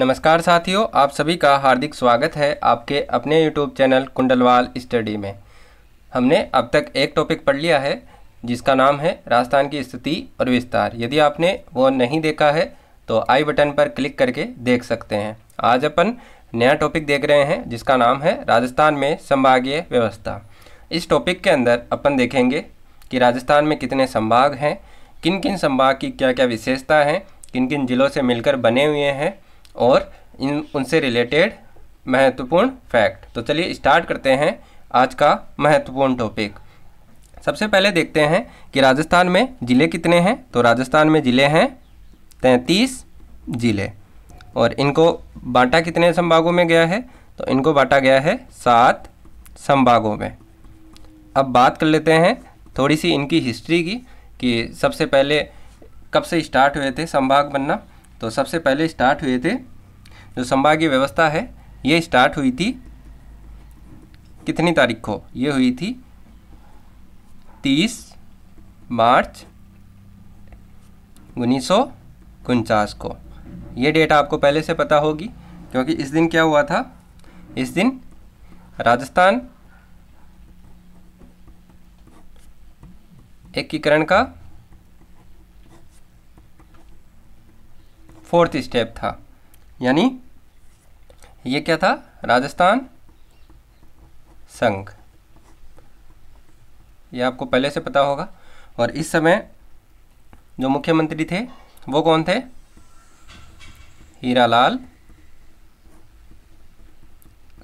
नमस्कार साथियों आप सभी का हार्दिक स्वागत है आपके अपने यूट्यूब चैनल कुंडलवाल स्टडी में हमने अब तक एक टॉपिक पढ़ लिया है जिसका नाम है राजस्थान की स्थिति और विस्तार यदि आपने वो नहीं देखा है तो आई बटन पर क्लिक करके देख सकते हैं आज अपन नया टॉपिक देख रहे हैं जिसका नाम है राजस्थान में संभागीय व्यवस्था इस टॉपिक के अंदर अपन देखेंगे कि राजस्थान में कितने संभाग हैं किन किन संभाग की क्या क्या विशेषता हैं किन किन जिलों से मिलकर बने हुए हैं और इन उनसे रिलेटेड महत्वपूर्ण फैक्ट तो चलिए स्टार्ट करते हैं आज का महत्वपूर्ण टॉपिक सबसे पहले देखते हैं कि राजस्थान में ज़िले कितने हैं तो राजस्थान में ज़िले हैं तैंतीस ज़िले और इनको बांटा कितने संभागों में गया है तो इनको बांटा गया है सात संभागों में अब बात कर लेते हैं थोड़ी सी इनकी हिस्ट्री की कि सबसे पहले कब से स्टार्ट हुए थे संभाग बनना तो सबसे पहले स्टार्ट हुए थे जो संभागीय व्यवस्था है ये स्टार्ट हुई थी कितनी तारीख को ये हुई थी तीस मार्च उन्नीस को ये डेट आपको पहले से पता होगी क्योंकि इस दिन क्या हुआ था इस दिन राजस्थान एकीकरण का फोर्थ स्टेप था यानी ये क्या था राजस्थान संघ ये आपको पहले से पता होगा और इस समय जो मुख्यमंत्री थे वो कौन थे हीरा लाल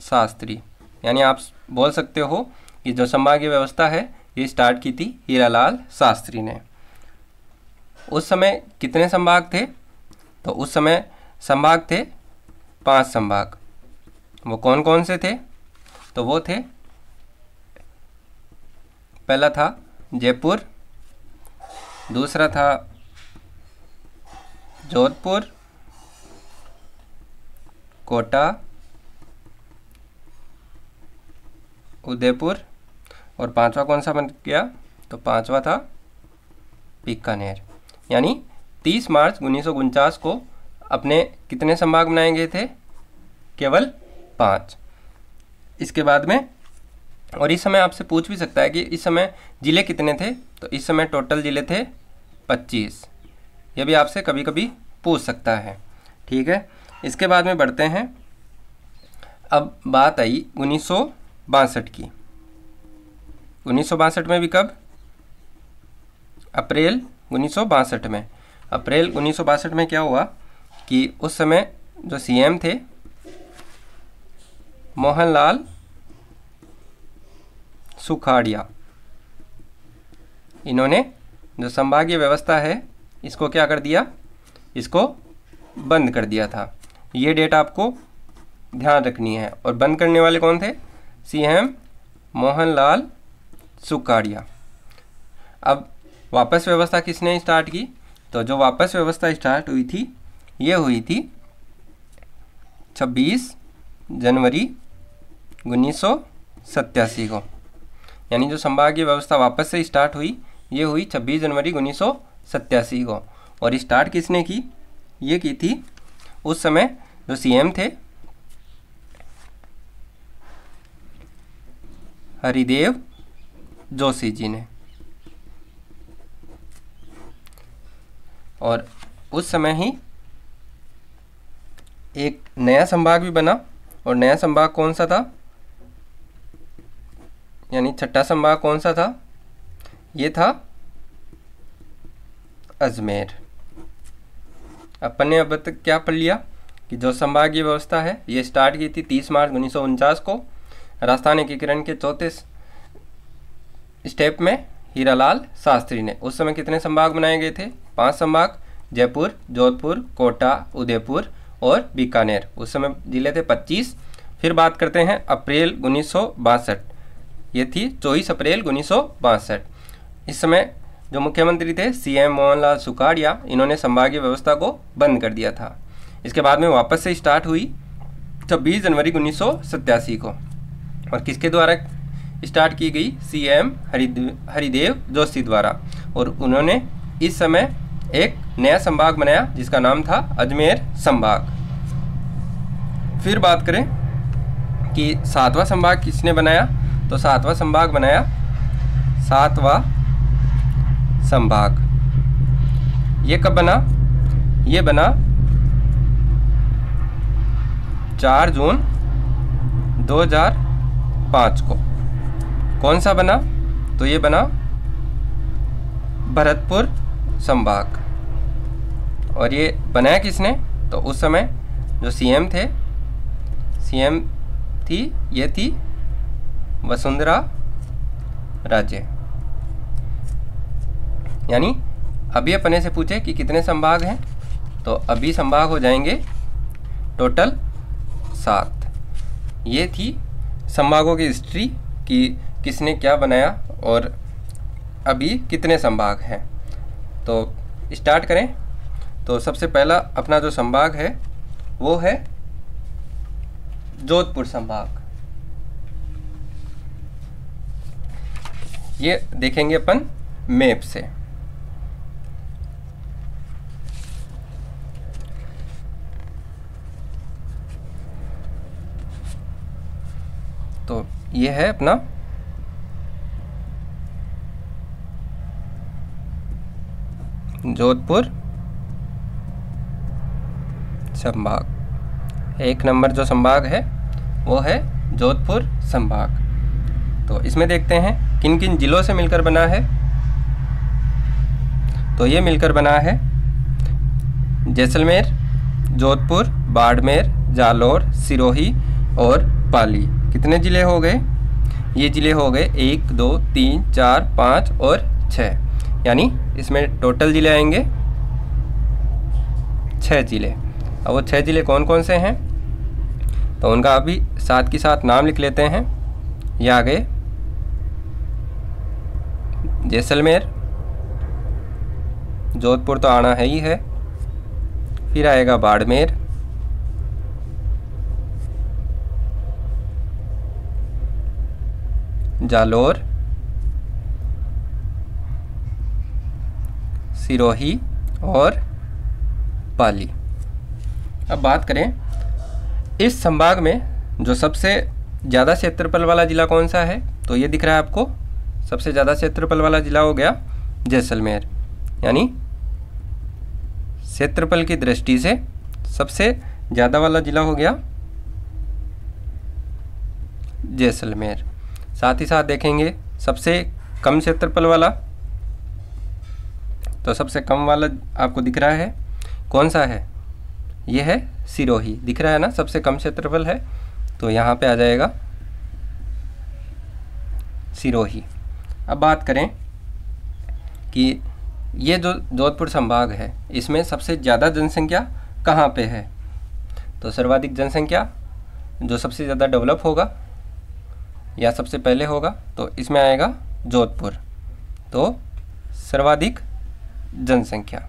शास्त्री यानी आप बोल सकते हो कि जो संभागीय व्यवस्था है ये स्टार्ट की थी हीरालाल शास्त्री ने उस समय कितने संभाग थे तो उस समय संभाग थे पांच संभाग वो कौन कौन से थे तो वो थे पहला था जयपुर दूसरा था जोधपुर कोटा उदयपुर और पांचवा कौन सा बन गया तो पांचवा था बीकानेर यानी 30 मार्च उन्नीस को अपने कितने संभाग बनाए गए थे केवल पाँच इसके बाद में और इस समय आपसे पूछ भी सकता है कि इस समय ज़िले कितने थे तो इस समय टोटल ज़िले थे 25 यह भी आपसे कभी कभी पूछ सकता है ठीक है इसके बाद में बढ़ते हैं अब बात आई उन्नीस की उन्नीस में भी कब अप्रैल उन्नीस में अप्रैल उन्नीस में क्या हुआ कि उस समय जो सीएम थे मोहनलाल सुखाड़िया इन्होंने जो संभागीय व्यवस्था है इसको क्या कर दिया इसको बंद कर दिया था ये डेट आपको ध्यान रखनी है और बंद करने वाले कौन थे सी एम मोहनलाल सुखाड़िया अब वापस व्यवस्था किसने स्टार्ट की तो जो वापस व्यवस्था स्टार्ट हुई थी ये हुई थी 26 जनवरी उन्नीस को यानी जो संभागीय व्यवस्था वापस से स्टार्ट हुई ये हुई 26 जनवरी उन्नीस को और स्टार्ट किसने की ये की थी उस समय जो सीएम थे हरिदेव जोशी जी ने और उस समय ही एक नया संभाग भी बना और नया संभाग कौन सा था यानी छठा संभाग कौन सा था ये था अजमेर अपन ने अब तक क्या पढ़ लिया कि जो संभागीय व्यवस्था है ये स्टार्ट की थी 30 मार्च उन्नीस को राजस्थान एकीकरण के चौथे स्टेप में हीरालाल शास्त्री ने उस समय कितने संभाग बनाए गए थे पाँच संभाग जयपुर जोधपुर कोटा उदयपुर और बीकानेर उस समय जिले थे 25 फिर बात करते हैं अप्रैल उन्नीस ये थी चौबीस अप्रैल उन्नीस इस समय जो मुख्यमंत्री थे सी एम मोहनलाल सुखाड़िया इन्होंने संभागीय व्यवस्था को बंद कर दिया था इसके बाद में वापस से स्टार्ट हुई छब्बीस जनवरी उन्नीस को और किसके द्वारा स्टार्ट की गई सी एम हरिदेव जोशी द्वारा और उन्होंने इस समय एक नया संभाग बनाया जिसका नाम था अजमेर संभाग फिर बात करें कि सातवां संभाग किसने बनाया तो सातवां संभाग बनाया सातवां संभाग ये कब बना ये बना चार जून 2005 को कौन सा बना तो ये बना भरतपुर संभाग और ये बनाया किसने तो उस समय जो सीएम थे सीएम थी ये थी वसुंधरा राज्य यानी अभी अपने से पूछे कि कितने संभाग हैं तो अभी संभाग हो जाएंगे टोटल सात ये थी संभागों की हिस्ट्री कि किसने क्या बनाया और अभी कितने संभाग हैं तो स्टार्ट करें तो सबसे पहला अपना जो संभाग है वो है जोधपुर संभाग ये देखेंगे अपन मैप से तो ये है अपना जोधपुर संभाग एक नंबर जो संभाग है वो है जोधपुर संभाग तो इसमें देखते हैं किन किन ज़िलों से मिलकर बना है तो ये मिलकर बना है जैसलमेर जोधपुर बाड़मेर जालौर सिरोही और पाली कितने ज़िले हो गए ये ज़िले हो गए एक दो तीन चार पाँच और छः यानी इसमें टोटल ज़िले आएंगे छः ज़िले अब वो छः ज़िले कौन कौन से हैं तो उनका अभी साथ के साथ नाम लिख लेते हैं ये आ गए जैसलमेर जोधपुर तो आना है ही है फिर आएगा बाड़मेर जालोर सिरोही और पाली अब बात करें इस संभाग में जो सबसे ज़्यादा क्षेत्रफल वाला ज़िला कौन सा है तो ये दिख रहा है आपको सबसे ज़्यादा क्षेत्रफल वाला ज़िला हो गया जैसलमेर यानी क्षेत्रफल की दृष्टि से सबसे ज़्यादा वाला ज़िला हो गया जैसलमेर साथ ही साथ देखेंगे सबसे कम क्षेत्रफल वाला तो सबसे कम वाला आपको दिख रहा है कौन सा है ये है सिरोही दिख रहा है ना सबसे कम क्षेत्रफल है तो यहाँ पे आ जाएगा सिरोही अब बात करें कि ये जो जोधपुर संभाग है इसमें सबसे ज़्यादा जनसंख्या कहाँ पे है तो सर्वाधिक जनसंख्या जो सबसे ज़्यादा डेवलप होगा या सबसे पहले होगा तो इसमें आएगा जोधपुर तो सर्वाधिक जनसंख्या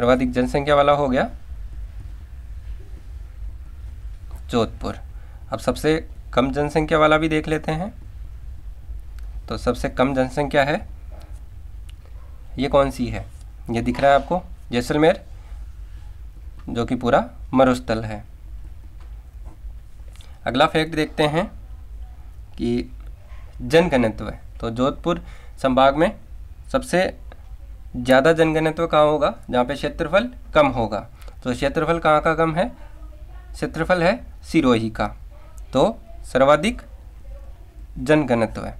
सर्वाधिक जनसंख्या वाला हो गया जोधपुर अब सबसे कम जनसंख्या वाला भी देख लेते हैं तो सबसे कम जनसंख्या है ये कौन सी है ये दिख रहा है आपको जैसलमेर जो कि पूरा मरुस्थल है अगला फैक्ट देखते हैं कि जनघनत्व तो जोधपुर संभाग में सबसे ज़्यादा जनघनत्व कहाँ होगा जहाँ पे क्षेत्रफल कम होगा तो क्षेत्रफल कहाँ का कम है क्षेत्रफल है सिरोही का तो सर्वाधिक जनघनत्व है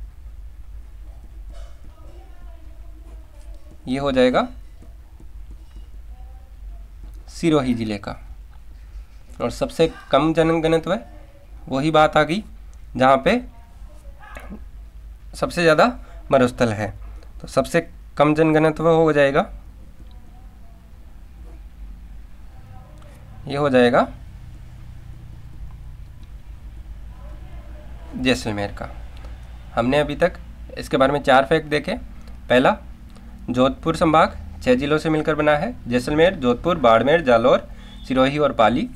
ये हो जाएगा सिरोही जिले का और सबसे कम जनघनत्व है वही बात आ गई जहाँ पे सबसे ज़्यादा मरुस्थल है तो सबसे कम जनघनत्व तो हो जाएगा ये हो जाएगा जैसलमेर का हमने अभी तक इसके बारे में चार फैक्ट देखे पहला जोधपुर संभाग छः जिलों से मिलकर बना है जैसलमेर जोधपुर बाड़मेर जालौर सिरोही और पाली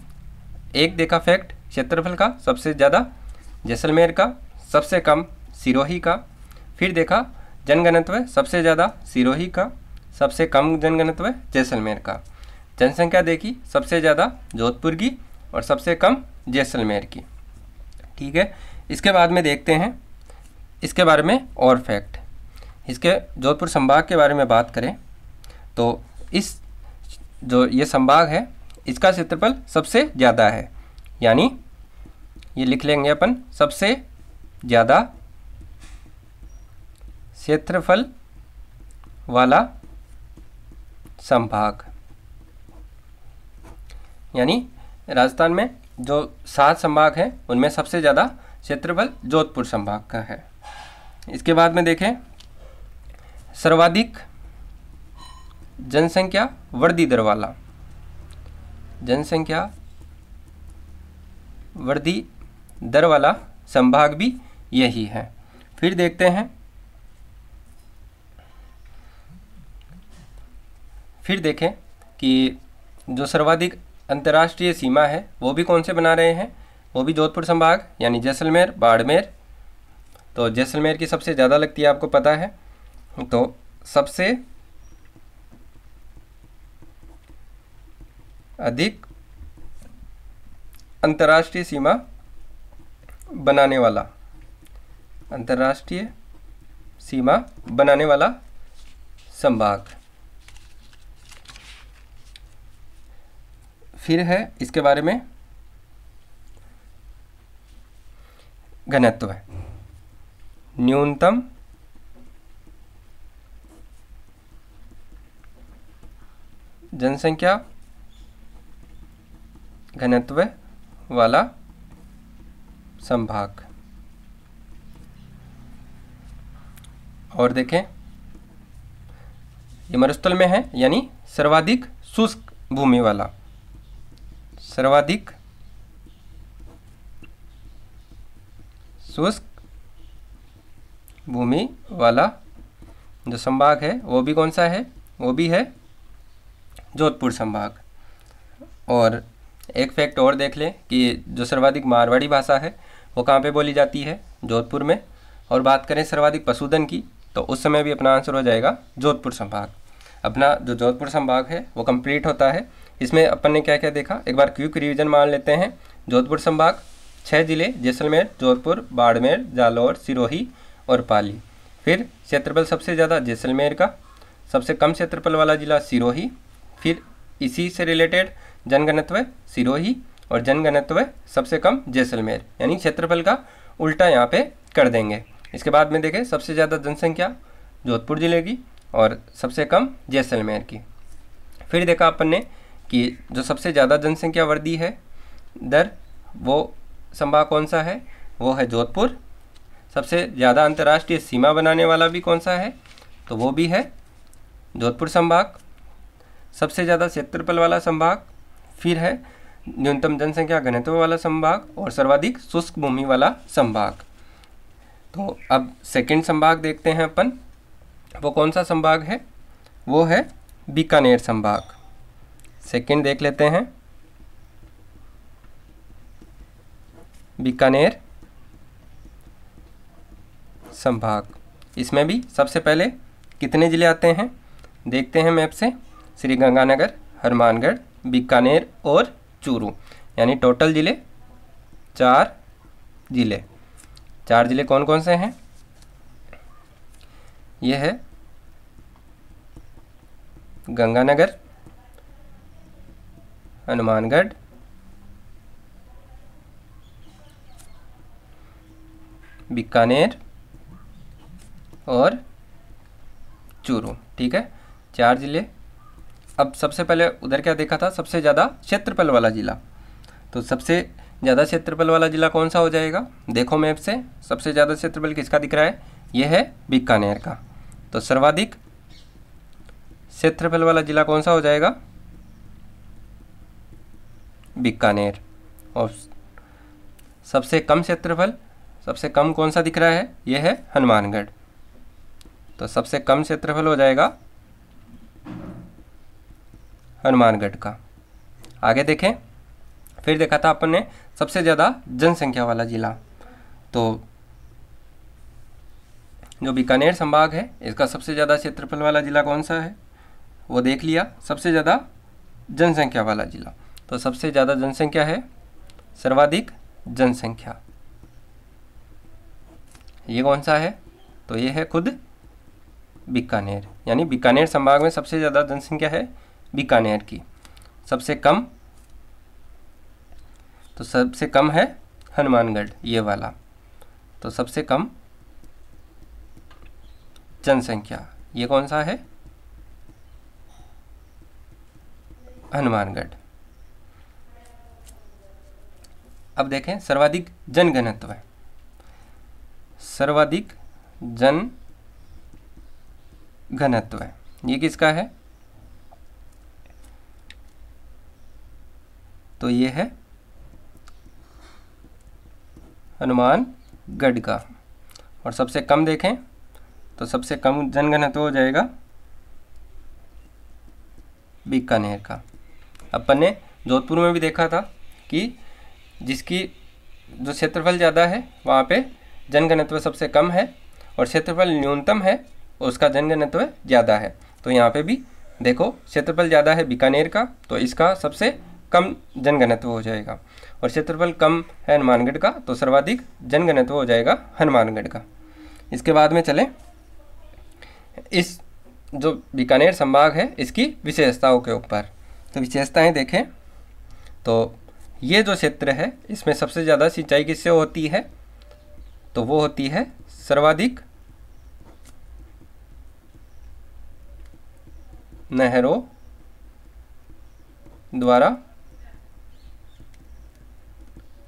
एक देखा फैक्ट क्षेत्रफल का सबसे ज़्यादा जैसलमेर का सबसे कम सिरोही का फिर देखा जनगणत्व सबसे ज़्यादा सिरोही का सबसे कम जनगणत्व जैसलमेर का जनसंख्या देखी सबसे ज़्यादा जोधपुर की और सबसे कम जैसलमेर की ठीक है इसके बाद में देखते हैं इसके बारे में और फैक्ट इसके जोधपुर संभाग के बारे में बात करें तो इस जो ये संभाग है इसका क्षेत्रफल सबसे ज़्यादा है यानी ये लिख लेंगे अपन सबसे ज़्यादा क्षेत्रफल वाला संभाग यानी राजस्थान में जो सात संभाग हैं उनमें सबसे ज़्यादा क्षेत्रफल जोधपुर संभाग का है इसके बाद में देखें सर्वाधिक जनसंख्या वर्दी दर वाला जनसंख्या वर्दी दर वाला संभाग भी यही है फिर देखते हैं फिर देखें कि जो सर्वाधिक अंतर्राष्ट्रीय सीमा है वो भी कौन से बना रहे हैं वो भी जोधपुर संभाग यानी जैसलमेर बाड़मेर तो जैसलमेर की सबसे ज़्यादा लगती है आपको पता है तो सबसे अधिक अंतर्राष्ट्रीय सीमा बनाने वाला अंतर्राष्ट्रीय सीमा बनाने वाला संभाग फिर है इसके बारे में घनत्व न्यूनतम जनसंख्या घनत्व वाला संभाग और देखें ये मरुस्थल में है यानी सर्वाधिक शुष्क भूमि वाला सर्वाधिक शुष्क भूमि वाला जो संभाग है वो भी कौन सा है वो भी है जोधपुर संभाग और एक फैक्ट और देख लें कि जो सर्वाधिक मारवाड़ी भाषा है वो कहाँ पे बोली जाती है जोधपुर में और बात करें सर्वाधिक पशुधन की तो उस समय भी अपना आंसर हो जाएगा जोधपुर संभाग अपना जो जोधपुर संभाग है वो कंप्लीट होता है इसमें अपन ने क्या क्या देखा एक बार क्विक रिविजन मान लेते हैं जोधपुर संभाग छः जिले जैसलमेर जोधपुर बाड़मेर जालौर सिरोही और पाली फिर क्षेत्रफल सबसे ज़्यादा जैसलमेर का सबसे कम क्षेत्रफल वाला जिला सिरोही फिर इसी से रिलेटेड जनगणत्व सिरोही और जनगणत्व सबसे कम जैसलमेर यानी क्षेत्रफल का उल्टा यहाँ पे कर देंगे इसके बाद में देखें सबसे ज़्यादा जनसंख्या जोधपुर ज़िले की और सबसे कम जैसलमेर की फिर देखा अपन ने कि जो सबसे ज़्यादा जनसंख्या वर्दी है दर वो संभाग कौन सा है वो है जोधपुर सबसे ज़्यादा अंतर्राष्ट्रीय सीमा बनाने वाला भी कौन सा है तो वो भी है जोधपुर संभाग सबसे ज़्यादा क्षेत्रफल वाला संभाग फिर है न्यूनतम जनसंख्या घनत्व वाला संभाग और सर्वाधिक शुष्क भूमि वाला संभाग तो अब सेकंड संभाग देखते हैं अपन वो कौन सा संभाग है वो है बीकानेर संभाग सेकंड देख लेते हैं बीकानेर संभाग इसमें भी सबसे पहले कितने ज़िले आते हैं देखते हैं मैप से श्री गंगानगर हनुमानगढ़ बीकानेर और चूरू यानी टोटल ज़िले चार ज़िले चार ज़िले कौन कौन से हैं यह है गंगानगर हनुमानगढ़ बीकानेर और चूरू ठीक है चार ज़िले अब सबसे पहले उधर क्या देखा था सबसे ज़्यादा क्षेत्रफल वाला ज़िला तो सबसे ज़्यादा क्षेत्रफल वाला ज़िला कौन सा हो जाएगा देखो मैप से सबसे ज़्यादा क्षेत्रफल किसका दिख रहा है यह है बीकानेर का तो सर्वाधिक क्षेत्रफल वाला ज़िला कौन सा हो जाएगा बीकानेर और सबसे कम क्षेत्रफल सबसे कम कौन सा दिख रहा है यह है हनुमानगढ़ तो सबसे कम क्षेत्रफल हो जाएगा हनुमानगढ़ का आगे देखें फिर देखा था अपन ने सबसे ज़्यादा जनसंख्या वाला ज़िला तो जो बीकानेर संभाग है इसका सबसे ज़्यादा क्षेत्रफल वाला ज़िला कौन सा है वो देख लिया सबसे ज़्यादा जनसंख्या वाला ज़िला तो सबसे ज़्यादा जनसंख्या है सर्वाधिक जनसंख्या ये कौन सा है तो ये है खुद बीकानेर यानी बीकानेर संभाग में सबसे ज़्यादा जनसंख्या है बीकानेर की सबसे कम तो सबसे कम है हनुमानगढ़ ये वाला तो सबसे कम जनसंख्या ये कौन सा है हनुमानगढ़ अब देखें सर्वाधिक जनघनत्व है सर्वाधिक जन घनत्व है ये किसका है तो ये है हनुमानगढ़ का और सबसे कम देखें तो सबसे कम जनघनत्व हो जाएगा बीकानेर का अपन ने जोधपुर में भी देखा था कि जिसकी जो क्षेत्रफल ज़्यादा है वहाँ पे जनघनत्व सबसे कम है और क्षेत्रफल न्यूनतम है उसका जनघनत्व ज़्यादा है तो यहाँ पे भी देखो क्षेत्रफल ज़्यादा है बीकानेर का तो इसका सबसे कम जनघनत्व हो जाएगा और क्षेत्रफल कम है हनुमानगढ़ का तो सर्वाधिक जनघनत्व हो जाएगा हनुमानगढ़ का इसके बाद में चलें इस जो बीकानेर संभाग है इसकी विशेषताओं के ऊपर तो विशेषताएं देखें तो ये जो क्षेत्र है इसमें सबसे ज़्यादा सिंचाई किससे होती है तो वो होती है सर्वाधिक नहरों द्वारा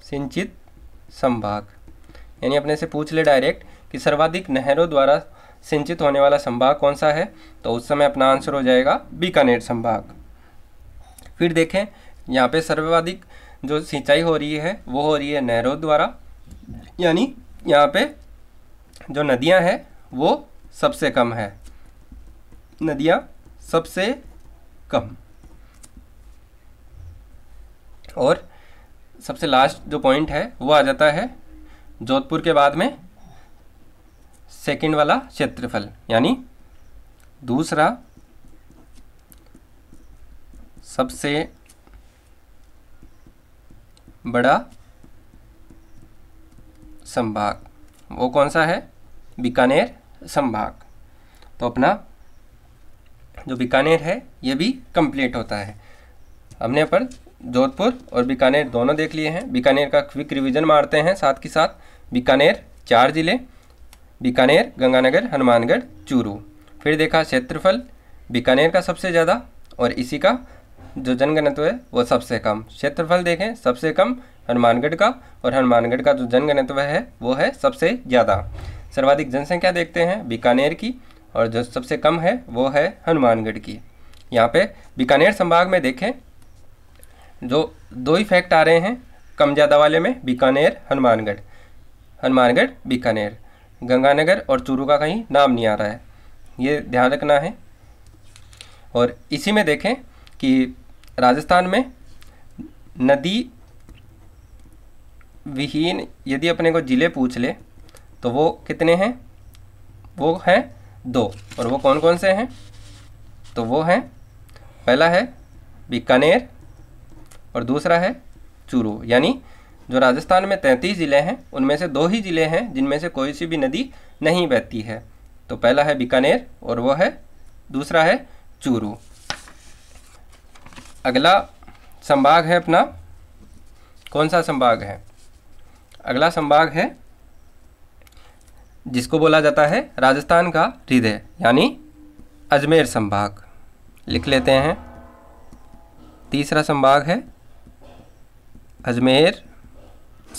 सिंचित संभाग यानी अपने से पूछ ले डायरेक्ट कि सर्वाधिक नहरों द्वारा सिंचित होने वाला संभाग कौन सा है तो उस समय अपना आंसर हो जाएगा बीकानेर संभाग फिर देखें यहाँ पे सर्वाधिक जो सिंचाई हो रही है वो हो रही है नहरों द्वारा यानी यहाँ पे जो नदियाँ हैं वो सबसे कम है नदियाँ सबसे कम और सबसे लास्ट जो पॉइंट है वो आ जाता है जोधपुर के बाद में सेकंड वाला क्षेत्रफल यानी दूसरा सबसे बड़ा संभाग वो कौन सा है बीकानेर संभाग तो अपना जो बीकानेर है ये भी कंप्लीट होता है हमने पर जोधपुर और बीकानेर दोनों देख लिए हैं बीकानेर का क्विक रिवीजन मारते हैं साथ के साथ बीकानेर चार जिले बीकानेर गंगानगर हनुमानगढ़ चूरू फिर देखा क्षेत्रफल बीकानेर का सबसे ज़्यादा और इसी का जो जनगणत्व है वो सबसे कम क्षेत्रफल देखें सबसे कम हनुमानगढ़ का और हनुमानगढ़ का जो जनगणत्व है वो है सबसे ज़्यादा सर्वाधिक जनसंख्या देखते हैं बीकानेर की और जो सबसे कम है वो है हनुमानगढ़ की यहाँ पे बीकानेर संभाग में देखें जो दो ही फैक्ट आ रहे हैं कम ज़्यादा वाले में बीकानेर हनुमानगढ़ हनुमानगढ़ बीकानेर गंगानगर और चूरू का कहीं नाम नहीं आ रहा है ये ध्यान रखना है और इसी में देखें कि राजस्थान में नदी विहीन यदि अपने को ज़िले पूछ ले तो वो कितने हैं वो हैं दो और वो कौन कौन से हैं तो वो हैं पहला है बीकानेर और दूसरा है चूरू यानी जो राजस्थान में तैंतीस ज़िले हैं उनमें से दो ही ज़िले हैं जिनमें से कोई सी भी नदी नहीं बहती है तो पहला है बीकानेर और वो है दूसरा है चूरू अगला संभाग है अपना कौन सा संभाग है अगला संभाग है जिसको बोला जाता है राजस्थान का हृदय यानी अजमेर संभाग लिख लेते हैं तीसरा संभाग है अजमेर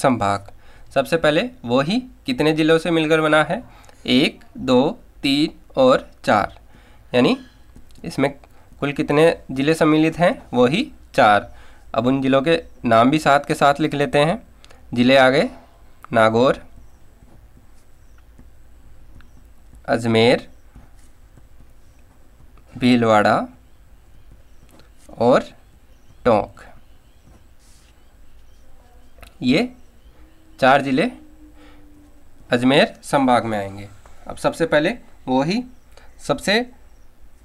संभाग सबसे पहले वो ही कितने ज़िलों से मिलकर बना है एक दो तीन और चार यानी इसमें कुल कितने ज़िले सम्मिलित हैं वही चार अब उन ज़िलों के नाम भी साथ के साथ लिख लेते हैं ज़िले आ गए नागौर अजमेर भीलवाड़ा और टोंक ये चार ज़िले अजमेर संभाग में आएंगे अब सबसे पहले वही सबसे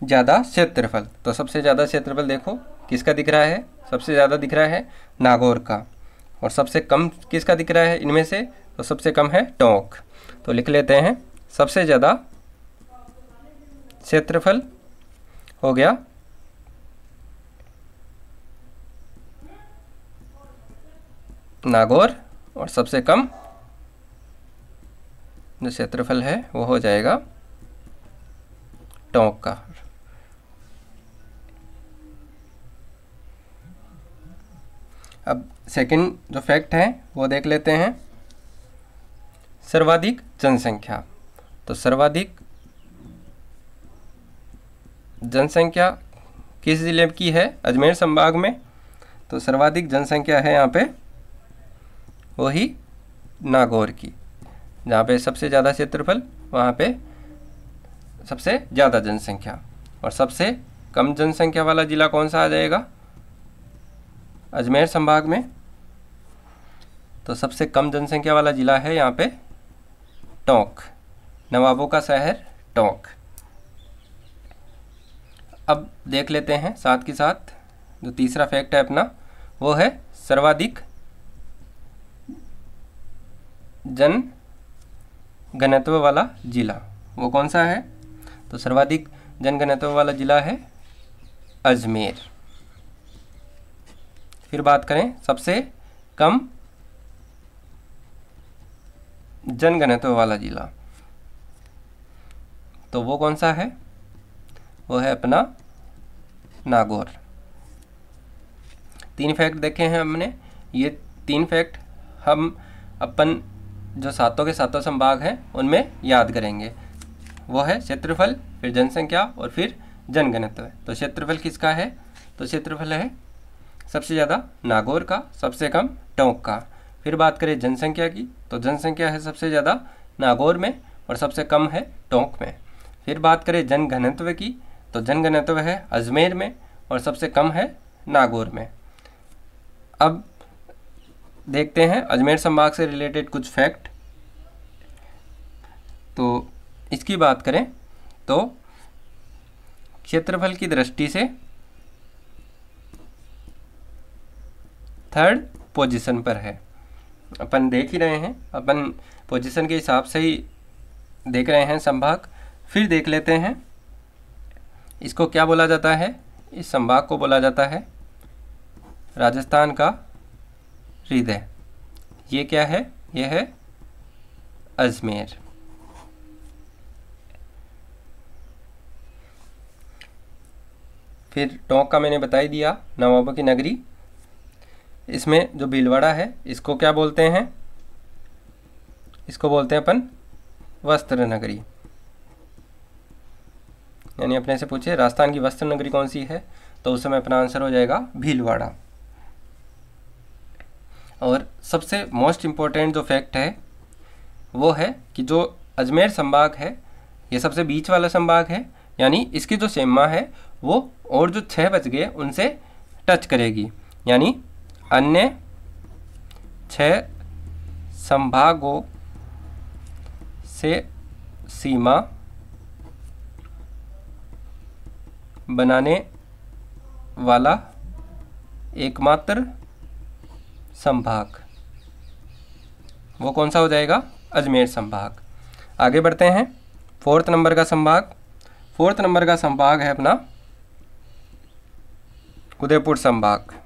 ज़्यादा क्षेत्रफल तो सबसे ज़्यादा क्षेत्रफल देखो किसका दिख रहा है सबसे ज़्यादा दिख रहा है नागौर का और सबसे कम किसका दिख रहा है इनमें से तो सबसे कम है टोंक तो लिख लेते हैं सबसे ज़्यादा क्षेत्रफल हो गया नागौर और सबसे कम जो क्षेत्रफल है वो हो जाएगा टोंक का अब सेकंड जो फैक्ट है वो देख लेते हैं सर्वाधिक जनसंख्या तो सर्वाधिक जनसंख्या किस ज़िले की है अजमेर संभाग में तो सर्वाधिक जनसंख्या है यहाँ पे वही नागौर की जहाँ पे सबसे ज़्यादा क्षेत्रफल वहाँ पे सबसे ज़्यादा जनसंख्या और सबसे कम जनसंख्या वाला ज़िला कौन सा आ जाएगा अजमेर संभाग में तो सबसे कम जनसंख्या वाला ज़िला है यहाँ पे टोंक नवाबों का शहर टोंक अब देख लेते हैं साथ के साथ जो तीसरा फैक्ट है अपना वो है सर्वाधिक जन घनत्व वाला ज़िला वो कौन सा है तो सर्वाधिक जनघनत्व वाला ज़िला है अजमेर फिर बात करें सबसे कम जनगणित्व वाला जिला तो वो कौन सा है वो है अपना नागौर तीन फैक्ट देखे हैं हमने ये तीन फैक्ट हम अपन जो सातों के सातों संभाग हैं उनमें याद करेंगे वो है क्षेत्रफल फिर जनसंख्या और फिर जनगणित्व तो क्षेत्रफल किसका है तो क्षेत्रफल है सबसे ज़्यादा नागौर का सबसे कम टोंक का फिर बात करें जनसंख्या की तो जनसंख्या है सबसे ज़्यादा नागौर में और सबसे कम है टोंक में फिर बात करें जनघनत्व की तो जनघनत्व है अजमेर में और सबसे कम है नागौर में अब देखते हैं अजमेर संभाग से रिलेटेड कुछ फैक्ट तो इसकी बात करें तो क्षेत्रफल की दृष्टि से थर्ड पोजीशन पर है अपन देख ही रहे हैं अपन पोजीशन के हिसाब से ही देख रहे हैं संभाग फिर देख लेते हैं इसको क्या बोला जाता है इस संभाग को बोला जाता है राजस्थान का हृदय ये क्या है यह है अजमेर फिर टोंक का मैंने बता ही दिया नवाबों की नगरी इसमें जो भीलवाड़ा है इसको क्या बोलते हैं इसको बोलते हैं अपन वस्त्र नगरी यानी अपने से पूछे राजस्थान की वस्त्र नगरी कौन सी है तो उस समय अपना आंसर हो जाएगा भीलवाड़ा और सबसे मोस्ट इम्पोर्टेंट जो फैक्ट है वो है कि जो अजमेर संभाग है ये सबसे बीच वाला संभाग है यानी इसकी जो सेमा है वो और जो छः बच गए उनसे टच करेगी यानी अन्य छः संभागों से सीमा बनाने वाला एकमात्र संभाग वो कौन सा हो जाएगा अजमेर संभाग आगे बढ़ते हैं फोर्थ नंबर का संभाग फोर्थ नंबर का संभाग है अपना उदयपुर संभाग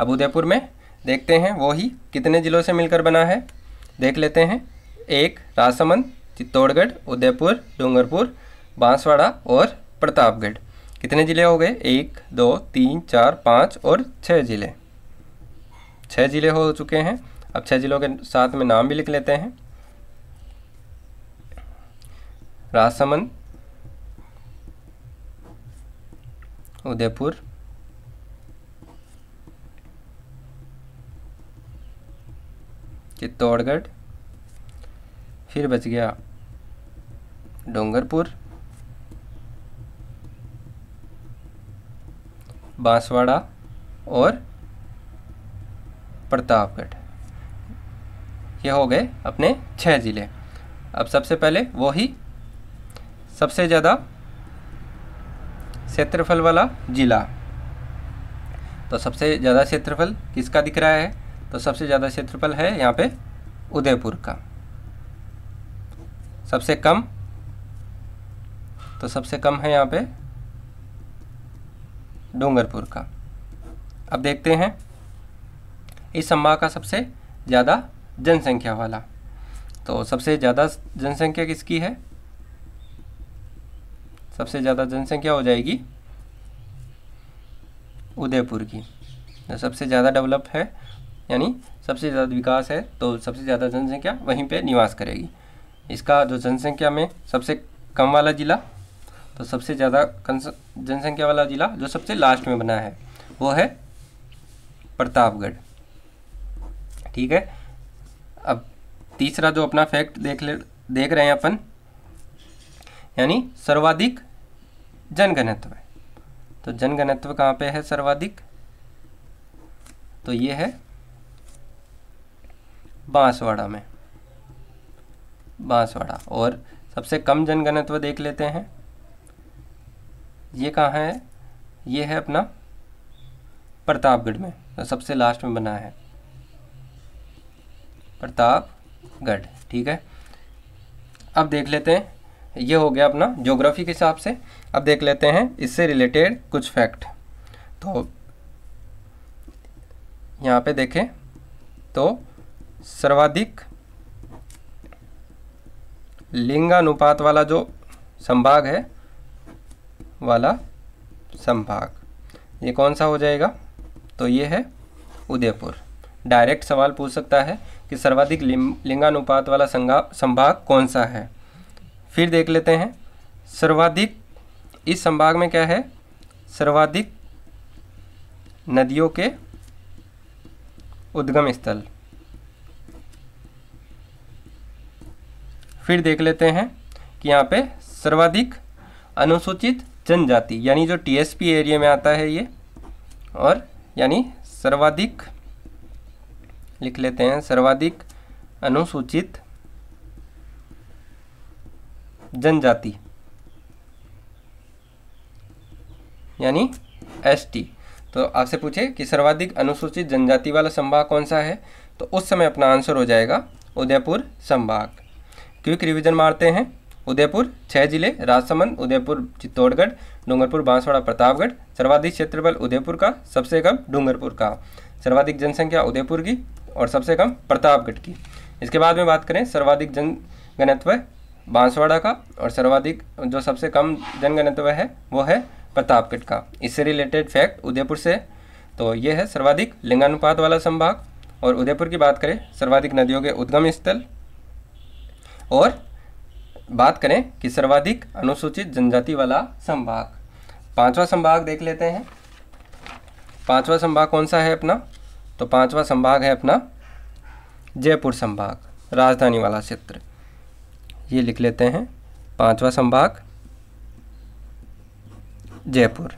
अब उदयपुर में देखते हैं वो ही कितने ज़िलों से मिलकर बना है देख लेते हैं एक राजसमंद चित्तौड़गढ़ उदयपुर डूंगरपुर बांसवाड़ा और प्रतापगढ़ कितने ज़िले हो गए एक दो तीन चार पाँच और छः ज़िले छः ज़िले हो चुके हैं अब छः ज़िलों के साथ में नाम भी लिख लेते हैं राजसमंद उदयपुर चित्तौड़गढ़ फिर बच गया डोंगरपुर बांसवाड़ा और प्रतापगढ़ ये हो गए अपने छः ज़िले अब सबसे पहले वो ही सबसे ज़्यादा क्षेत्रफल वाला ज़िला तो सबसे ज़्यादा क्षेत्रफल किसका दिख रहा है तो सबसे ज़्यादा क्षेत्रफल है यहाँ पे उदयपुर का सबसे कम तो सबसे कम है यहाँ पे डूंगरपुर का अब देखते हैं इस संभाग का सबसे ज़्यादा जनसंख्या वाला तो सबसे ज़्यादा जनसंख्या किसकी है सबसे ज़्यादा जनसंख्या हो जाएगी उदयपुर की जो तो सबसे ज़्यादा डेवलप है यानी सबसे ज़्यादा विकास है तो सबसे ज़्यादा जनसंख्या वहीं पे निवास करेगी इसका जो जनसंख्या में सबसे कम वाला ज़िला तो सबसे ज़्यादा जनसंख्या वाला ज़िला जो सबसे लास्ट में बना है वो है प्रतापगढ़ ठीक है अब तीसरा जो अपना फैक्ट देख ले देख रहे हैं अपन यानी सर्वाधिक जनघनत्व तो जनघनत्व कहाँ पे है सर्वाधिक तो ये है बांसवाड़ा में बांसवाड़ा और सबसे कम जनगणत्व देख लेते हैं ये कहाँ है ये है अपना प्रतापगढ़ में तो सबसे लास्ट में बना है प्रतापगढ़ ठीक है अब देख लेते हैं ये हो गया अपना ज्योग्राफी के हिसाब से अब देख लेते हैं इससे रिलेटेड कुछ फैक्ट तो यहाँ पे देखें तो सर्वाधिक लिंगानुपात वाला जो संभाग है वाला संभाग ये कौन सा हो जाएगा तो ये है उदयपुर डायरेक्ट सवाल पूछ सकता है कि सर्वाधिक लिंगानुपात वाला संभाग कौन सा है फिर देख लेते हैं सर्वाधिक इस संभाग में क्या है सर्वाधिक नदियों के उद्गम स्थल फिर देख लेते हैं कि यहाँ पे सर्वाधिक अनुसूचित जनजाति यानी जो टीएसपी एरिया में आता है ये और यानी सर्वाधिक लिख लेते हैं सर्वाधिक अनुसूचित जनजाति यानी एसटी तो आपसे पूछे कि सर्वाधिक अनुसूचित जनजाति वाला संभाग कौन सा है तो उस समय अपना आंसर हो जाएगा उदयपुर संभाग क्विक रिवीजन मारते हैं उदयपुर छः जिले राजसमंद उदयपुर चित्तौड़गढ़ डूंगरपुर बांसवाड़ा प्रतापगढ़ सर्वाधिक क्षेत्रफल उदयपुर का सबसे कम डूंगरपुर का सर्वाधिक जनसंख्या उदयपुर की और सबसे कम प्रतापगढ़ की इसके बाद में बात करें सर्वाधिक जन घनत्व बांसवाड़ा का और सर्वाधिक जो सबसे कम जनघनत्व है वो है प्रतापगढ़ का इससे रिलेटेड फैक्ट उदयपुर से तो ये है सर्वाधिक लिंगानुपात वाला संभाग और उदयपुर की बात करें सर्वाधिक नदियों के उद्गम स्थल और बात करें कि सर्वाधिक अनुसूचित जनजाति वाला संभाग पांचवा संभाग देख लेते हैं पांचवा संभाग कौन सा है अपना तो पांचवा संभाग है अपना जयपुर संभाग राजधानी वाला क्षेत्र ये लिख लेते हैं पांचवा संभाग जयपुर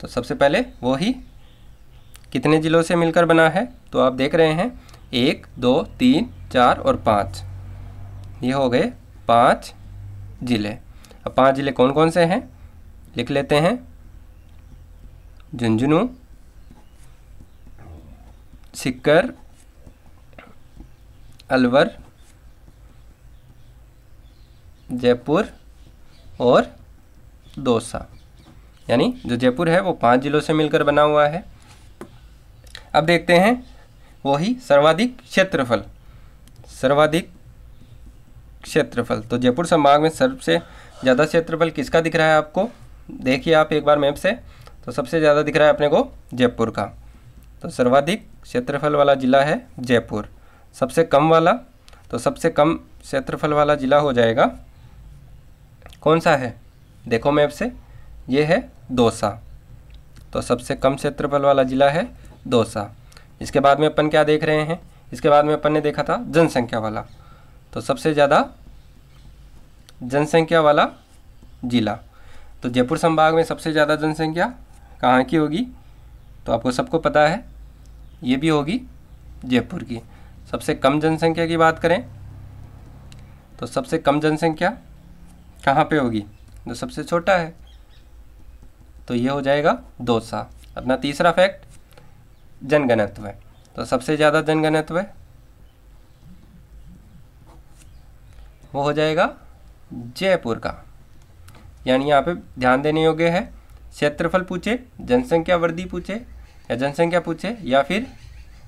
तो सबसे पहले वो ही कितने ज़िलों से मिलकर बना है तो आप देख रहे हैं एक दो तीन चार और पाँच ये हो गए पांच ज़िले अब पांच ज़िले कौन कौन से हैं लिख लेते हैं झुंझुनू सिक्कर अलवर जयपुर और दौसा यानी जो जयपुर है वो पांच ज़िलों से मिलकर बना हुआ है अब देखते हैं वही सर्वाधिक क्षेत्रफल सर्वाधिक क्षेत्रफल तो जयपुर संभाग में सबसे ज़्यादा क्षेत्रफल किसका दिख रहा है आपको देखिए आप एक बार मैप से तो सबसे ज़्यादा दिख रहा है अपने को जयपुर का तो सर्वाधिक क्षेत्रफल वाला ज़िला है जयपुर सबसे कम वाला तो सबसे कम क्षेत्रफल वाला ज़िला हो जाएगा कौन सा है देखो मैप से ये है दौसा तो सबसे कम क्षेत्रफल वाला ज़िला है दौसा इसके बाद में अपन क्या देख रहे हैं इसके बाद में अपन ने देखा था जनसंख्या वाला तो सबसे ज़्यादा जनसंख्या वाला जिला तो जयपुर संभाग में सबसे ज़्यादा जनसंख्या कहाँ की होगी तो आपको सबको पता है ये भी होगी जयपुर की सबसे कम जनसंख्या की बात करें तो सबसे कम जनसंख्या कहाँ पे होगी जो सबसे छोटा है तो ये हो जाएगा दोसा अपना तीसरा फैक्ट जनगणत्व है तो सबसे ज़्यादा जनगणत्व है वो हो जाएगा जयपुर का यानी यहाँ पे ध्यान देने योग्य है क्षेत्रफल पूछे जनसंख्या वृद्धि पूछे या जनसंख्या पूछे या फिर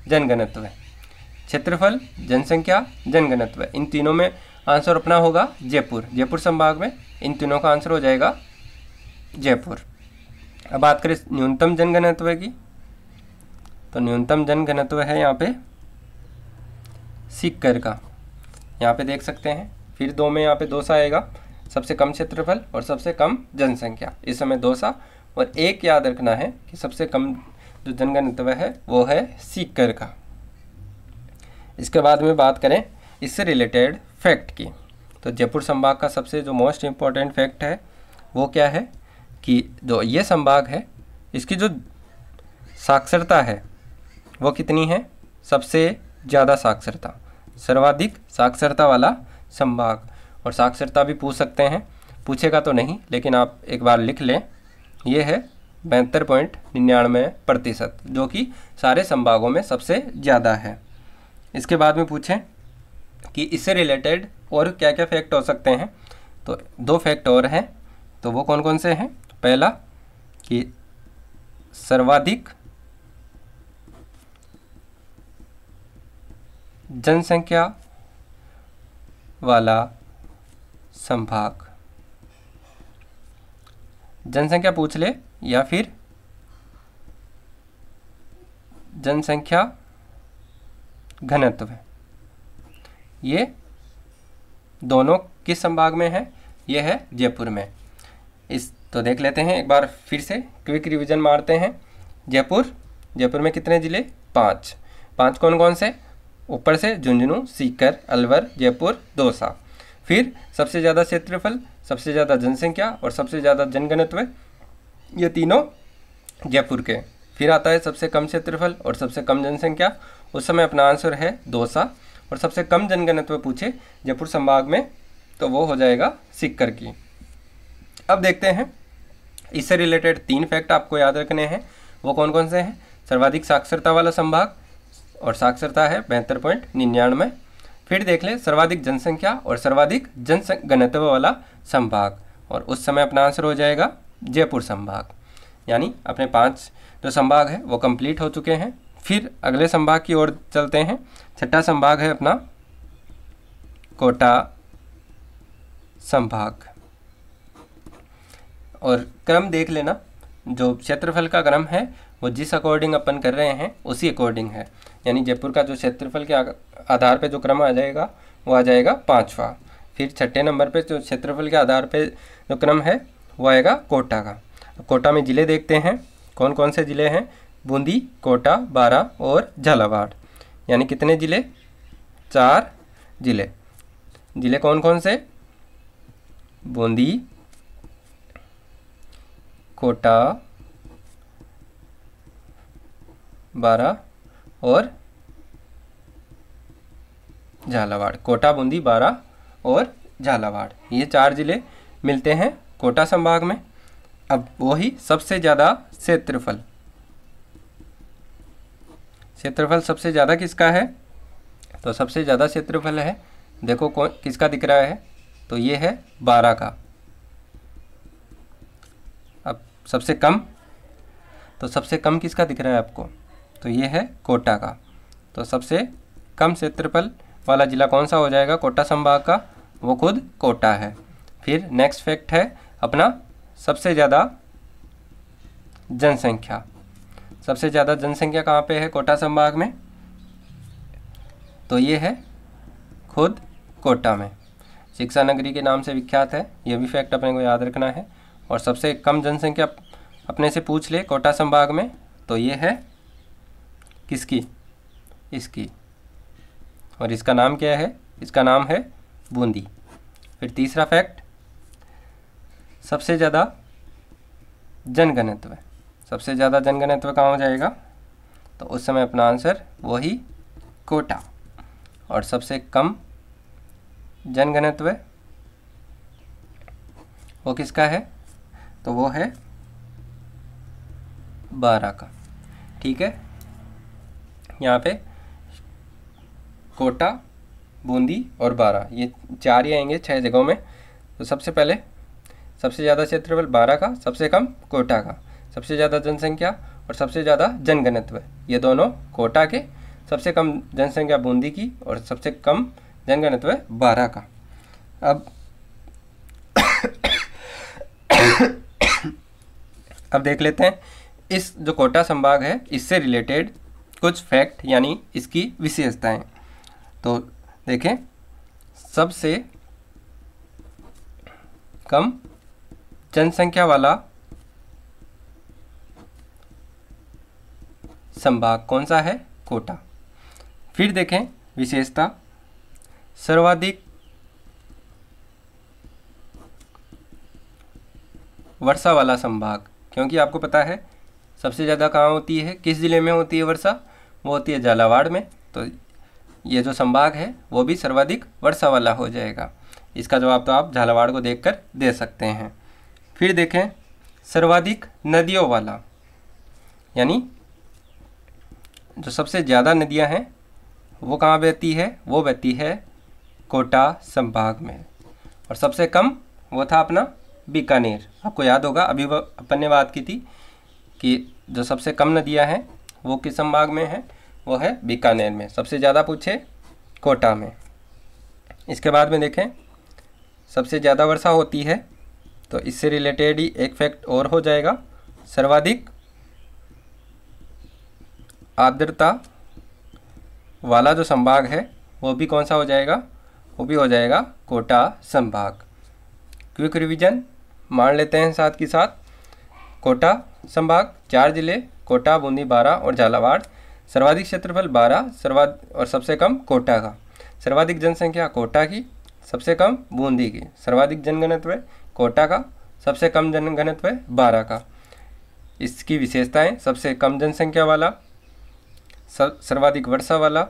जनगणत्व क्षेत्रफल जनसंख्या जनगणत्व इन तीनों में आंसर अपना होगा जयपुर जयपुर संभाग में इन तीनों का आंसर हो जाएगा जयपुर अब बात करें न्यूनतम जनगणत्व की तो न्यूनतम जनगणत्व है यहाँ पे सिक्कर का यहाँ पे देख सकते हैं फिर दो में यहाँ पे दोसा आएगा सबसे कम क्षेत्रफल और सबसे कम जनसंख्या इस समय दोसा और एक याद रखना है कि सबसे कम जो जनगणित्व है वो है सीकर का इसके बाद में बात करें इससे रिलेटेड फैक्ट की तो जयपुर संभाग का सबसे जो मोस्ट इम्पॉर्टेंट फैक्ट है वो क्या है कि जो ये संभाग है इसकी जो साक्षरता है वो कितनी है सबसे ज़्यादा साक्षरता सर्वाधिक साक्षरता वाला संभाग और साक्षरता भी पूछ सकते हैं पूछेगा तो नहीं लेकिन आप एक बार लिख लें ये है बहत्तर पॉइंट निन्यानवे प्रतिशत जो कि सारे संभागों में सबसे ज़्यादा है इसके बाद में पूछें कि इससे रिलेटेड और क्या क्या फैक्ट हो सकते हैं तो दो फैक्ट और हैं तो वो कौन कौन से हैं पहला कि सर्वाधिक जनसंख्या वाला संभाग जनसंख्या पूछ ले या फिर जनसंख्या घनत्व ये दोनों किस संभाग में है ये है जयपुर में इस तो देख लेते हैं एक बार फिर से क्विक रिवीजन मारते हैं जयपुर जयपुर में कितने ज़िले पांच पांच कौन कौन से ऊपर से झुंझुनू सीकर अलवर जयपुर दौसा फिर सबसे ज़्यादा क्षेत्रफल सबसे ज़्यादा जनसंख्या और सबसे ज़्यादा जनगणत्व ये तीनों जयपुर के फिर आता है सबसे कम क्षेत्रफल और सबसे कम जनसंख्या उस समय अपना आंसर है दौसा और सबसे कम जनगणत्व पूछे जयपुर संभाग में तो वो हो जाएगा सिक्कर की अब देखते हैं इससे रिलेटेड तीन फैक्ट आपको याद रखने हैं वो कौन कौन से हैं सर्वाधिक साक्षरता वाला संभाग और साक्षरता है बहत्तर पॉइंट निन्यानवे फिर देख लें सर्वाधिक जनसंख्या और सर्वाधिक जनघनत्व वाला संभाग और उस समय अपना आंसर हो जाएगा जयपुर संभाग यानी अपने पांच जो संभाग है वो कंप्लीट हो चुके हैं फिर अगले संभाग की ओर चलते हैं छठा संभाग है अपना कोटा संभाग और क्रम देख लेना जो क्षेत्रफल का क्रम है वो जिस अकॉर्डिंग अपन कर रहे हैं उसी अकॉर्डिंग है यानी जयपुर का जो क्षेत्रफल के आधार पर जो क्रम आ जाएगा वो आ जाएगा पाँचवा फिर छठे नंबर पर जो क्षेत्रफल के आधार पर जो क्रम है वो आएगा कोटा का कोटा में ज़िले देखते हैं कौन कौन से ज़िले हैं बूंदी कोटा बारह और झालावाड़ यानी कितने ज़िले चार ज़िले ज़िले कौन कौन से बूंदी कोटा बारह और झालावाड़ कोटा बूंदी बारा और झालावाड़ ये चार जिले मिलते हैं कोटा संभाग में अब वही सबसे ज़्यादा क्षेत्रफल क्षेत्रफल सबसे ज़्यादा किसका है तो सबसे ज़्यादा क्षेत्रफल है देखो कौन किसका दिख रहा है तो ये है बारह का अब सबसे कम तो सबसे कम किसका दिख रहा है आपको तो ये है कोटा का तो सबसे कम क्षेत्रफल वाला ज़िला कौन सा हो जाएगा कोटा संभाग का वो खुद कोटा है फिर नेक्स्ट फैक्ट है अपना सबसे ज़्यादा जनसंख्या सबसे ज़्यादा जनसंख्या कहाँ पे है कोटा संभाग में तो ये है खुद कोटा में शिक्षा नगरी के नाम से विख्यात है यह भी फैक्ट अपने को याद रखना है और सबसे कम जनसंख्या अपने से पूछ ले कोटा संभाग में तो ये है किसकी इसकी और इसका नाम क्या है इसका नाम है बूंदी फिर तीसरा फैक्ट सबसे ज़्यादा जनगणित्व सबसे ज़्यादा जनगणित्व कहाँ हो जाएगा तो उस समय अपना आंसर वही कोटा और सबसे कम जनगणित्व वो किसका है तो वो है बारह का ठीक है यहाँ पे कोटा बूंदी और बारह ये चार ही आएंगे छह जगहों में तो सबसे पहले सबसे ज़्यादा क्षेत्रफल बारह का सबसे कम कोटा का सबसे ज़्यादा जनसंख्या और सबसे ज़्यादा जनगणत्व ये दोनों कोटा के सबसे कम जनसंख्या बूंदी की और सबसे कम जनगणत्व बारह का अब अब देख लेते हैं इस जो कोटा संभाग है इससे रिलेटेड कुछ फैक्ट यानी इसकी विशेषताएं तो देखें सबसे कम जनसंख्या वाला संभाग कौन सा है कोटा फिर देखें विशेषता सर्वाधिक वर्षा वाला संभाग क्योंकि आपको पता है सबसे ज़्यादा कहाँ होती है किस ज़िले में होती है वर्षा वो होती है झालावाड़ में तो ये जो संभाग है वो भी सर्वाधिक वर्षा वाला हो जाएगा इसका जवाब तो आप झालावाड़ को देखकर दे सकते हैं फिर देखें सर्वाधिक नदियों वाला यानी जो सबसे ज़्यादा नदियां हैं वो कहाँ बहती है वो बहती है कोटा संभाग में और सबसे कम वो था अपना बीकानेर आपको याद होगा अभी अपन ने बात की थी कि जो सबसे कम नदियां हैं वो किस संभाग में है वो है बीकानेर में सबसे ज़्यादा पूछे कोटा में इसके बाद में देखें सबसे ज़्यादा वर्षा होती है तो इससे रिलेटेड ही एक फैक्ट और हो जाएगा सर्वाधिक आर्द्रता वाला जो संभाग है वो भी कौन सा हो जाएगा वो भी हो जाएगा कोटा संभाग क्विक रिवीजन मान लेते हैं साथ के साथ कोटा संभाग चार जिले कोटा बूंदी बारह और झालावाड़ सर्वाधिक क्षेत्रफल बारह सर्वाध और सबसे कम कोटा का सर्वाधिक जनसंख्या कोटा की सबसे कम बूंदी की सर्वाधिक जनगणत्व है कोटा का सबसे कम जनगणत्व है बारह का इसकी विशेषताएं सबसे कम जनसंख्या वाला सर्वाधिक वर्षा वाला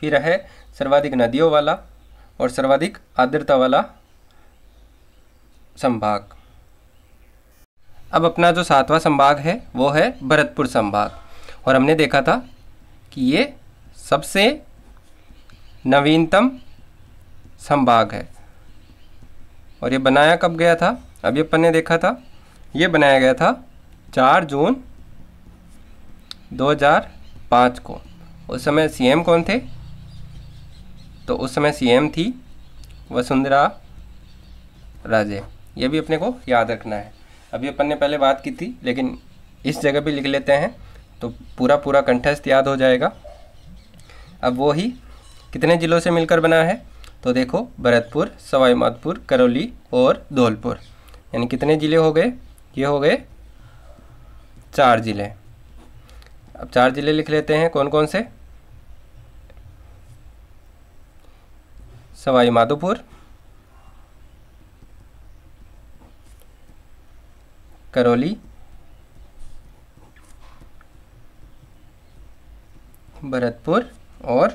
फिर है सर्वाधिक नदियों वाला और सर्वाधिक आर्द्रता वाला संभाग अब अपना जो सातवां संभाग है वो है भरतपुर संभाग और हमने देखा था कि ये सबसे नवीनतम संभाग है और ये बनाया कब गया था अभी अपन ने देखा था ये बनाया गया था चार जून 2005 को उस समय सीएम कौन थे तो उस समय सीएम थी वसुंधरा राजे ये भी अपने को याद रखना है अभी अपन ने पहले बात की थी लेकिन इस जगह भी लिख लेते हैं तो पूरा पूरा कंठस्थ याद हो जाएगा अब वो ही कितने ज़िलों से मिलकर बना है तो देखो भरतपुर सवाईमाधोपुर करौली और धौलपुर यानी कितने ज़िले हो गए ये हो गए चार ज़िले अब चार ज़िले लिख लेते हैं कौन कौन से सवाई माधोपुर करौली भरतपुर और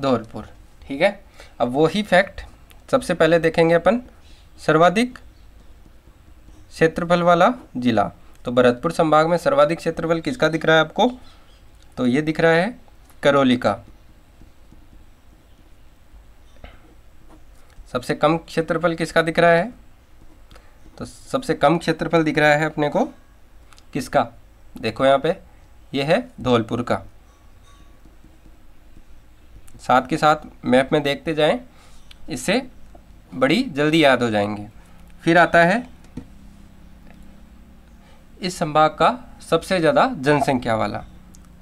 धौलपुर ठीक है अब वो ही फैक्ट सबसे पहले देखेंगे अपन सर्वाधिक क्षेत्रफल वाला जिला तो भरतपुर संभाग में सर्वाधिक क्षेत्रफल किसका दिख रहा है आपको तो ये दिख रहा है करौली का सबसे कम क्षेत्रफल किसका दिख रहा है तो सबसे कम क्षेत्रफल दिख रहा है अपने को किसका देखो यहाँ पे ये है धौलपुर का साथ के साथ मैप में देखते जाएं इससे बड़ी जल्दी याद हो जाएंगे फिर आता है इस संभाग का सबसे ज़्यादा जनसंख्या वाला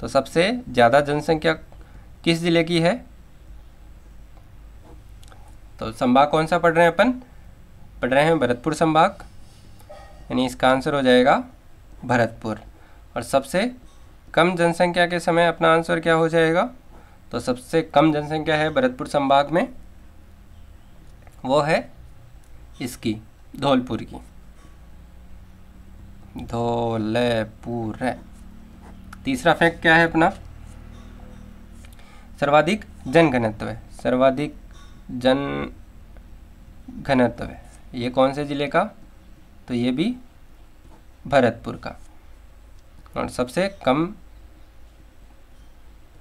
तो सबसे ज़्यादा जनसंख्या किस ज़िले की है तो संभाग कौन सा पढ़ रहे हैं अपन पढ़ रहे हैं भरतपुर संभाग यानी इसका आंसर हो जाएगा भरतपुर और सबसे कम जनसंख्या के समय अपना आंसर क्या हो जाएगा तो सबसे कम जनसंख्या है भरतपुर संभाग में वो है इसकी धौलपुर की धौलपुर तीसरा फैक्ट क्या है अपना सर्वाधिक जन घनत्व सर्वाधिक जन घनत्व है ये कौन से ज़िले का तो ये भी भरतपुर का और सबसे कम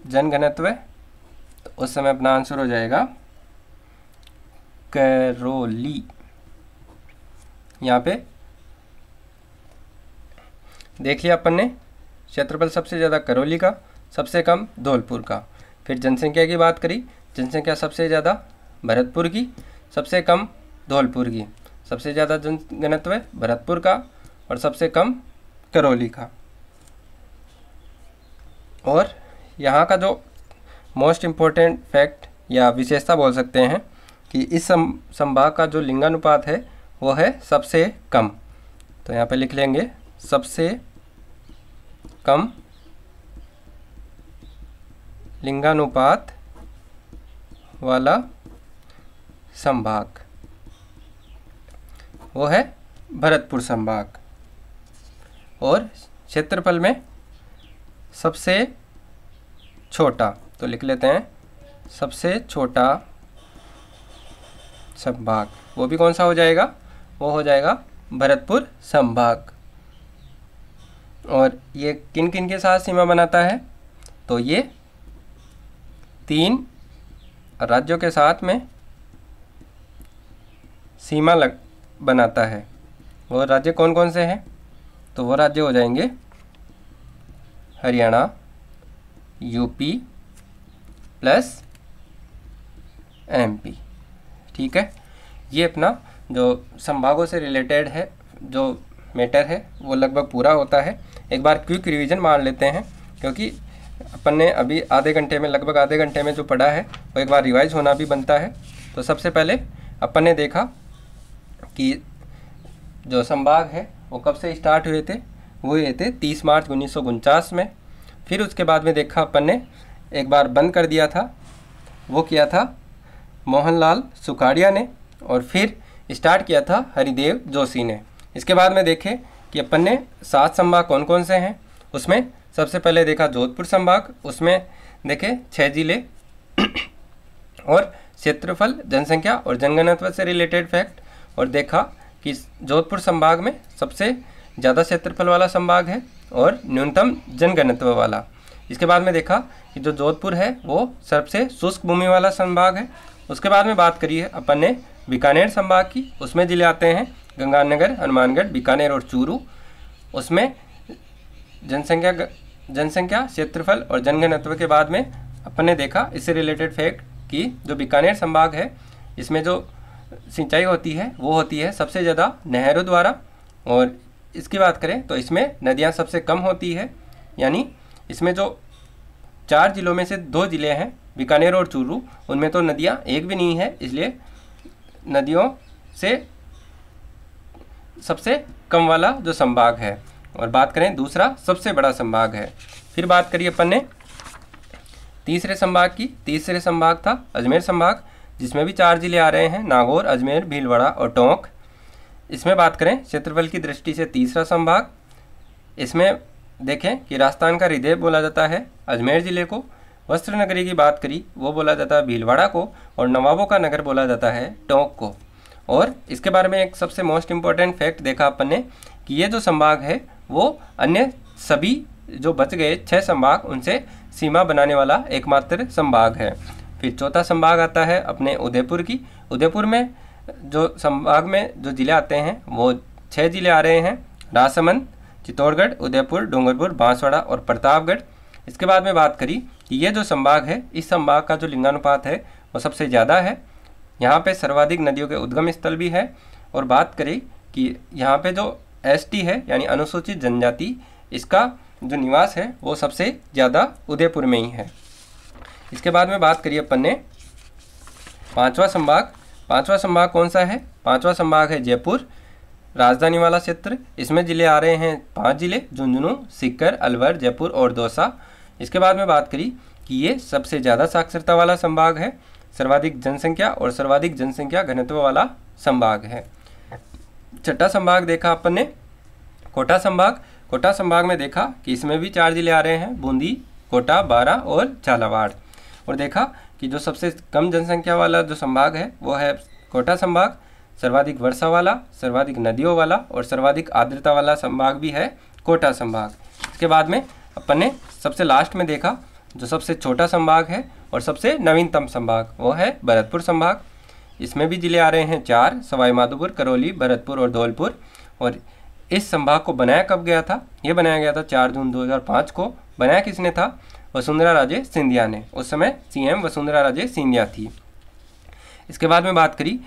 जनघनत्व तो उस समय अपना आंसर हो जाएगा करोली यहाँ पे देखिए अपन ने क्षेत्रफल सबसे ज़्यादा करौली का सबसे कम धौलपुर का फिर जनसंख्या की बात करी जनसंख्या सबसे ज़्यादा भरतपुर की सबसे कम धौलपुर की सबसे ज़्यादा जन घनत्व है भरतपुर का और सबसे कम करौली का और यहाँ का जो मोस्ट इम्पोर्टेंट फैक्ट या विशेषता बोल सकते हैं कि इस संभाग का जो लिंगानुपात है वो है सबसे कम तो यहाँ पे लिख लेंगे सबसे कम लिंगानुपात वाला संभाग वो है भरतपुर संभाग और क्षेत्रफल में सबसे छोटा तो लिख लेते हैं सबसे छोटा संभाग वो भी कौन सा हो जाएगा वो हो जाएगा भरतपुर संभाग और ये किन किन के साथ सीमा बनाता है तो ये तीन राज्यों के साथ में सीमा लग बनाता है वो राज्य कौन कौन से हैं तो वो राज्य हो जाएंगे हरियाणा यूपी प्लस एमपी ठीक है ये अपना जो संभागों से रिलेटेड है जो मैटर है वो लगभग पूरा होता है एक बार क्विक रिवीजन मार लेते हैं क्योंकि अपन ने अभी आधे घंटे में लगभग आधे घंटे में जो पढ़ा है वो एक बार रिवाइज होना भी बनता है तो सबसे पहले अपन ने देखा कि जो संभाग है वो कब से स्टार्ट हुए थे वो हुए थे 30 मार्च उन्नीस में फिर उसके बाद में देखा अपन ने एक बार बंद कर दिया था वो किया था मोहनलाल सुखाड़िया ने और फिर स्टार्ट किया था हरिदेव जोशी ने इसके बाद में देखे कि अपन ने सात संभाग कौन कौन से हैं उसमें सबसे पहले देखा जोधपुर संभाग उसमें देखे छः जिले और क्षेत्रफल जनसंख्या और जनगणत्व से रिलेटेड फैक्ट और देखा कि जोधपुर संभाग में सबसे ज़्यादा क्षेत्रफल वाला संभाग है और न्यूनतम जनगणत्व वाला इसके बाद में देखा कि जो जोधपुर है वो सबसे शुष्क भूमि वाला संभाग है उसके बाद में बात करिए अपन ने बीकानेर संभाग की उसमें जिले आते हैं गंगानगर हनुमानगढ़ बीकानेर और चूरू उसमें जनसंख्या जनसंख्या क्षेत्रफल और जनगणत्व के बाद में अपन ने देखा इससे रिलेटेड फैक्ट कि जो बीकानेर संभाग है इसमें जो सिंचाई होती है वो होती है सबसे ज़्यादा नहरों द्वारा और इसकी बात करें तो इसमें नदियाँ सबसे कम होती है यानी इसमें जो चार ज़िलों में से दो ज़िले हैं बीकानेर और चूरू उनमें तो नदियाँ एक भी नहीं है इसलिए नदियों से सबसे कम वाला जो संभाग है और बात करें दूसरा सबसे बड़ा संभाग है फिर बात करिए अपन ने तीसरे संभाग की तीसरे संभाग था अजमेर संभाग जिसमें भी चार जिले आ रहे हैं नागौर अजमेर भीलवाड़ा और टोंक इसमें बात करें क्षेत्रफल की दृष्टि से तीसरा संभाग इसमें देखें कि राजस्थान का हृदय बोला जाता है अजमेर ज़िले को वस्त्र नगरी की बात करी वो बोला जाता है भीलवाड़ा को और नवाबों का नगर बोला जाता है टोंक को और इसके बारे में एक सबसे मोस्ट इम्पॉर्टेंट फैक्ट देखा अपन ने कि ये जो संभाग है वो अन्य सभी जो बच गए छः संभाग उनसे सीमा बनाने वाला एकमात्र संभाग है फिर चौथा संभाग आता है अपने उदयपुर की उदयपुर में जो संभाग में जो ज़िले आते हैं वो छः ज़िले आ रहे हैं राजसमंद चित्तौड़गढ़ उदयपुर डूंगरपुर बांसवाड़ा और प्रतापगढ़ इसके बाद में बात करी कि ये जो संभाग है इस संभाग का जो लिंगानुपात है वो सबसे ज़्यादा है यहाँ पे सर्वाधिक नदियों के उद्गम स्थल भी है और बात करें कि यहाँ पे जो एसटी है यानी अनुसूचित जनजाति इसका जो निवास है वो सबसे ज़्यादा उदयपुर में ही है इसके बाद में बात करिए अपन ने पाँचवा संभाग पाँचवा संभाग कौन सा है पाँचवा संभाग है जयपुर राजधानी वाला क्षेत्र इसमें ज़िले आ रहे हैं पाँच ज़िले झुंझुनू सिक्कर अलवर जयपुर और दौसा इसके बाद में बात करी कि ये सबसे ज़्यादा साक्षरता वाला संभाग है सर्वाधिक जनसंख्या और सर्वाधिक जनसंख्या घनत्व वाला संभाग है छठा संभाग देखा अपन ने कोटा संभाग कोटा संभाग में देखा कि इसमें भी चार जिले आ रहे हैं बूंदी कोटा बारा और झालावाड़ और देखा कि जो सबसे कम जनसंख्या वाला जो संभाग है वो है कोटा संभाग सर्वाधिक वर्षा वाला सर्वाधिक नदियों वाला और सर्वाधिक आर्द्रता वाला संभाग भी है कोटा संभाग इसके बाद में अपन ने सबसे लास्ट में देखा जो सबसे छोटा संभाग है और सबसे नवीनतम संभाग वो है भरतपुर संभाग इसमें भी जिले आ रहे हैं चार सवाईमाधोपुर करौली भरतपुर और धौलपुर और इस संभाग को बनाया कब गया था ये बनाया गया था चार जून 2005 को बनाया किसने था वसुंधरा राजे सिंधिया ने उस समय सीएम वसुंधरा राजे सिंधिया थी इसके बाद में बात करी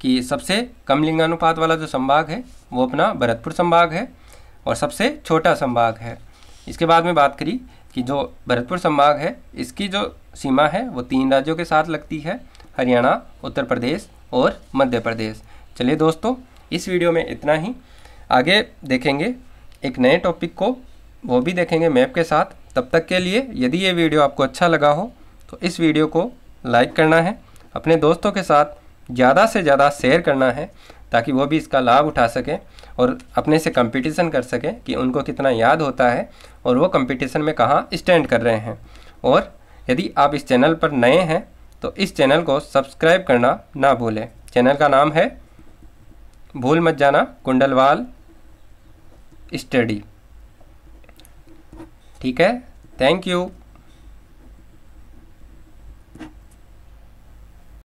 कि सबसे कम लिंगानुपात वाला जो संभाग है वो अपना भरतपुर संभाग है और सबसे छोटा संभाग है इसके बाद में बात करी कि जो भरतपुर संभाग है इसकी जो सीमा है वो तीन राज्यों के साथ लगती है हरियाणा उत्तर प्रदेश और मध्य प्रदेश चलिए दोस्तों इस वीडियो में इतना ही आगे देखेंगे एक नए टॉपिक को वो भी देखेंगे मैप के साथ तब तक के लिए यदि ये वीडियो आपको अच्छा लगा हो तो इस वीडियो को लाइक करना है अपने दोस्तों के साथ ज़्यादा से ज़्यादा शेयर करना है ताकि वो भी इसका लाभ उठा सकें और अपने से कंपटीशन कर सकें कि उनको कितना याद होता है और वो कंपटीशन में कहाँ स्टैंड कर रहे हैं और यदि आप इस चैनल पर नए हैं तो इस चैनल को सब्सक्राइब करना ना भूलें चैनल का नाम है भूल मत जाना कुंडलवाल स्टडी ठीक है थैंक यू